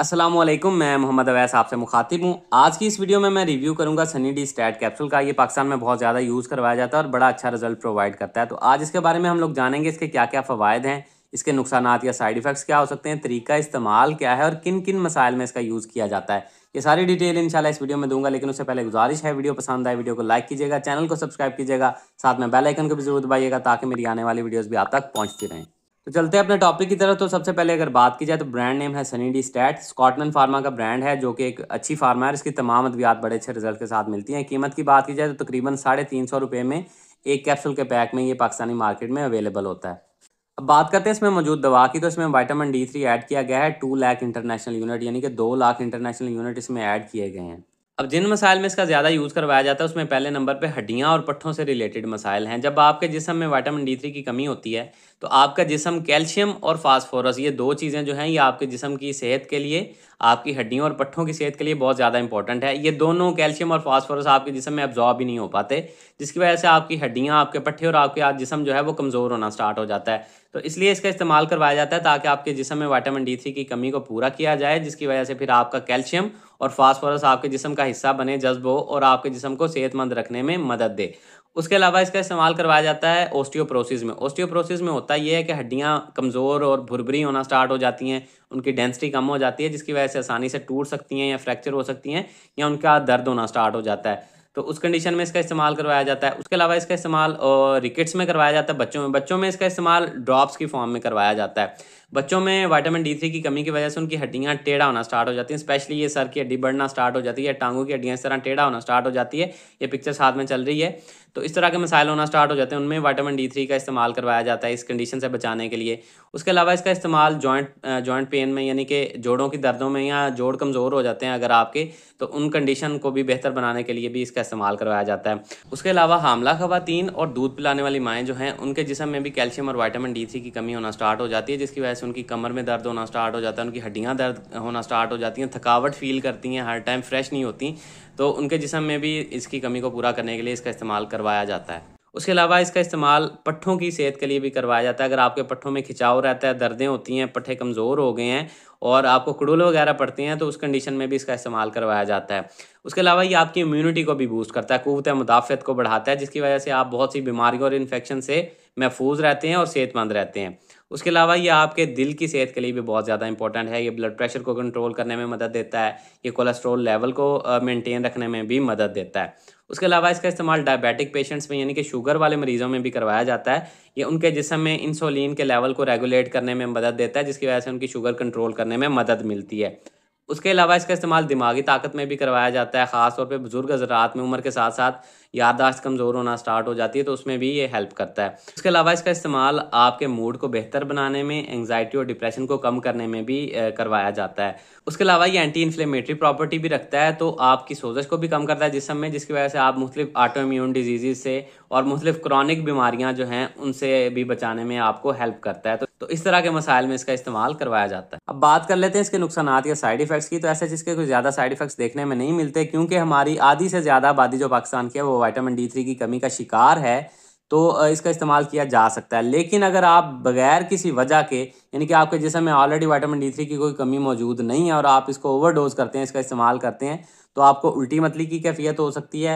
असलम मैं मोहम्मद अवैस आपसे मुखातिब हूँ आज की इस वीडियो में मैं रिव्यू करूँगा सनी डी स्टैट कैप्सूल का ये पाकिस्तान में बहुत ज़्यादा यूज़ करवाया जाता है और बड़ा अच्छा रिजल्ट प्रोवाइड करता है तो आज इसके बारे में हम लोग जानेंगे इसके क्या क्या फ़वाद हैं इसके नुकसान या साइड इफ़ेक्ट्स क्या हो सकते हैं तरीका इस्तेमाल क्या है और किन किन मसाइल में इसका यूज़ किया जाता है ये सारी डिटेल इंशाल्लाह इस वीडियो में दूंगा लेकिन उससे पहले गुजारिश है वीडियो पसंद आए वीडियो को लाइक कीजिएगा चैनल को सब्सक्राइब कीजिएगा साथ में बेल आइकन को भी जरूर दबाइएगा ताकि मेरी आने वाली वीडियोज़ भी आप तक पहुँचती रहें तो चलते हैं अपने टॉपिक की तरफ तो सबसे पहले अगर बात की जाए तो ब्रांड नेम है Sunny D Stat Scotland pharma का ब्रांड है जो कि एक अच्छी फार्मा है इसकी तमाम अद्वियात बड़े अच्छे रिजल्ट के साथ मिलती हैं कीमत की बात की जाए तो तकरीबन साढ़े तीन सौ रुपये में एक कैप्सूल के पैक में ये पाकिस्तानी मार्केट में अवेलेबल होता है अब बात करते हैं इसमें मौजूद दवा की तो इसमें वाइटामिन डी थ्री ऐड किया गया है टू लाख इंटरनेशनल यूनिट यानी कि दो लाख इंटरनेशनल यूनिट इसमें ऐड किए गए हैं अब जिन मसाइल में इसका ज़्यादा यूज़ करवाया जाता है उसमें पहले नंबर पे हड्डियाँ और पट्ठों से रिलेटेड मसाइल हैं जब आपके जिसम में वाइटामिन डी थ्री की कमी होती है तो आपका जिसम कैल्शियम और फास्फोरस ये दो चीज़ें जो हैं ये आपके जिसम की सेहत के लिए आपकी हड्डियों और पट्ठों की सेहत के लिए बहुत ज़्यादा इंपॉर्टेंट है ये दोनों कैल्शियम और फास्फोरस आपके जिसम में एब्जॉर्ब ही नहीं हो पाते जिसकी वजह से आपकी हड्डियाँ आपके पट्ठे और आपके जिसम जो है वो कमज़ोर होना स्टार्ट हो जाता है तो इसलिए इसका इस्तेमाल करवाया जाता है ताकि आपके जिसम में वाइटामिन डी थ्री की कमी को पूरा किया जाए जिसकी वजह से फिर आपका कैल्शियम और फास्फोरस आपके जिसम का हिस्सा बने जज्ब हो और आपके जिसम को सेहतमंद रखने में मदद दे उसके अलावा इसका इस्तेमाल करवाया जाता है ओस्टियोप्रोसिस में ओस्टियोप्रोसिस में होता यह है कि हड्डियाँ कमज़ोर और भुरभुरी होना स्टार्ट हो जाती हैं उनकी डेंसिटी कम हो जाती है जिसकी वजह से आसानी से टूट सकती हैं या फ्रैक्चर हो सकती हैं या उनका दर्द होना स्टार्ट हो जाता है तो उस कंडीशन में इसका इस्तेमाल करवाया जाता है उसके अलावा इसका इस्तेमाल रिकेट्स में करवाया जाता है बच्चों में बच्चों में इसका इस्तेमाल ड्रॉप्स की फॉर्म में करवाया जाता है बच्चों में वाइटामिन डी थ्री की कमी की वजह से उनकी हड्डियाँ टेढ़ा होना स्टार्ट हो जाती हैं स्पेशली ये सर की हड्डी बढ़ना स्टार्ट हो जाती है टांगों की हड्डियाँ इस तरह टेढ़ा होना स्टार्ट हो जाती है ये पिक्चर साथ में चल रही है तो इस तरह के मसाइल होना स्टार्ट हो जाते हैं उनमें वाइटामिन डी थ्री का इस्तेमाल करवाया जाता है इस कंडीशन से बचाने के लिए उसके अलावा इसका इस्तेमाल जॉइंट जॉइंट पेन में यानी कि जोड़ों की दर्दों में या जोड़ कमज़ोर हो जाते हैं अगर आपके तो उन कंडीशन को भी बेहतर बनाने के लिए भी इसका इसका इस्तेमाल करवाया जाता है उसके अलावा हामला खवतिन और दूध पिलाने वाली माएँ जो हैं उनके जिसम में भी कैल्शियम और वाइटामिन डी थ्री की कमी होना स्टार्ट हो जाती है जिसकी वजह से उनकी कमर में दर्द होना स्टार्ट हो जाता है उनकी हड्डियाँ दर्द होना स्टार्ट हो जाती हैं थकावट फील करती हैं हर टाइम फ्रेश नहीं होती तो उनके जिसम में भी इसकी कमी को पूरा करने के लिए इसका इस्तेमाल करवाया जाता है उसके अलावा इसका इस्तेमाल पट्ठों की सेहत के लिए भी करवाया जाता है अगर आपके पट्ठों में खिंचाव रहता है दर्दें होती हैं पट्ठे कमज़ोर हो गए हैं और आपको कुड़ुल वगैरह पड़ती हैं तो उस कंडीशन में भी इसका इस्तेमाल करवाया जाता है उसके अलावा ये आपकी इम्यूनिटी को भी बूस्ट करता है कुत मुदाफ़त को बढ़ाता है जिसकी वजह से आप बहुत सी बीमारियों और इन्फेक्शन से महफूज रहते हैं और सेहतमंद रहते हैं उसके अलावा ये आपके दिल की सेहत के लिए भी बहुत ज़्यादा इंपॉर्टेंट है ये ब्लड प्रेशर को कंट्रोल करने में मदद देता है ये कोलेस्ट्रॉल लेवल को मेंटेन रखने में भी मदद देता है उसके अलावा इसका इस्तेमाल डायबिटिक पेशेंट्स में यानी कि शुगर वाले मरीज़ों में भी करवाया जाता है ये उनके जिसम में इंसोलिन के लेवल को रेगुलेट करने में मदद देता है जिसकी वजह से उनकी शुगर कंट्रोल करने करने में मदद मिलती है उसके अलावा इसका इस्तेमाल दिमागी ताकत में भी करवाया जाता है ख़ास तौर पे बुज़ुर्ग हजरात में उम्र के साथ साथ याददाश्त कमज़ोर होना स्टार्ट हो जाती है तो उसमें भी ये हेल्प करता है उसके अलावा इसका इस्तेमाल आपके मूड को बेहतर बनाने में एंगजाइटी और डिप्रेशन को कम करने में भी करवाया जाता है उसके अलावा ये एंटी इन्फ्लेमेटरी प्रॉपर्टी भी रखता है तो आपकी सोजश को भी कम करता है जिसम में जिसकी वजह से आप मुख्तलिफ आटो इम्यून डिजीज़ से और मुख्तलिफ क्रॉनिक बीमारियाँ जो हैं उनसे भी बचाने में आपको हेल्प करता है तो तो इस तरह के मसाइल में इसका इस्तेमाल करवाया जाता है अब बात कर लेते हैं इसके नुकसान या साइड इफेक्ट्स की तो ऐसे जिसके कुछ ज़्यादा साइड इफेक्ट्स देखने में नहीं मिलते क्योंकि हमारी आधी से ज़्यादा आबादी जो पाकिस्तान की है वो वाइटामिन डी थ्री की कमी का शिकार है तो इसका इस्तेमाल किया जा सकता है लेकिन अगर आप बगैर किसी वजह के यानी कि आपके जिसम में ऑलरेडी वाइटामिन डी थ्री की कोई कमी मौजूद नहीं है और आप इसको ओवरडोज करते हैं इसका इस्तेमाल करते हैं तो आपको उल्टी मतली की कैफियत हो सकती है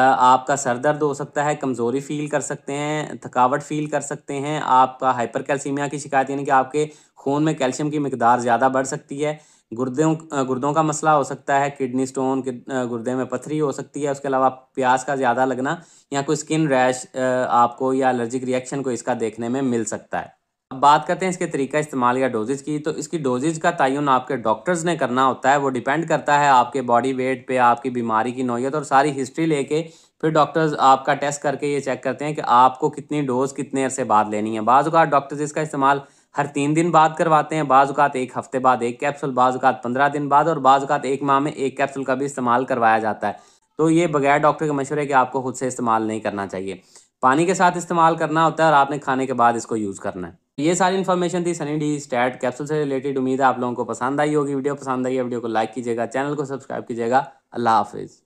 आपका सर दर्द हो सकता है कमज़ोरी फील कर सकते हैं थकावट फील कर सकते हैं आपका हाइपर कैल्शीमिया की शिकायत यानी कि आपके खून में कैल्शियम की मकदार ज़्यादा बढ़ सकती है गुर्दों गुर्दों का मसला हो सकता है किडनी स्टोन गुर्दे में पथरी हो सकती है उसके अलावा प्यास का ज़्यादा लगना या कोई स्किन रैश आपको या एलर्जिक रिएक्शन को इसका देखने में मिल सकता है अब बात करते हैं इसके तरीका इस्तेमाल या डोजेज की तो इसकी डोजेज का तयन आपके डॉक्टर्स ने करना होता है वो डिपेंड करता है आपके बॉडी वेट पे आपकी बीमारी की नोयत और सारी हिस्ट्री लेके फिर डॉक्टर्स आपका टेस्ट करके ये चेक करते हैं कि आपको कितनी डोज कितने अरसे बाद लेनी है बाज़ात डॉक्टर्स इसका इस्तेमाल हर तीन दिन बाद करवाते हैं बाज़ात एक हफ्ते बाद एक कैप्सूल बाज़ात पंद्रह दिन बाद और बाज़ात एक माह में एक कैप्सूल का भी इस्तेमाल करवाया जाता है तो ये बगैर डॉक्टर के मशवरे के आपको खुद से इस्तेमाल नहीं करना चाहिए पानी के साथ इस्तेमाल करना होता है और आपने खाने के बाद इसको यूज़ करना है ये सारी इन्फॉर्मेशन थी सनी डी स्टैट कैप्सूल से रिलेटेड उम्मीद है आप लोगों को पसंद आई होगी वीडियो पसंद आई है वीडियो को लाइक कीजिएगा चैनल को सब्सक्राइब कीजिएगा अल्लाह हाफिज़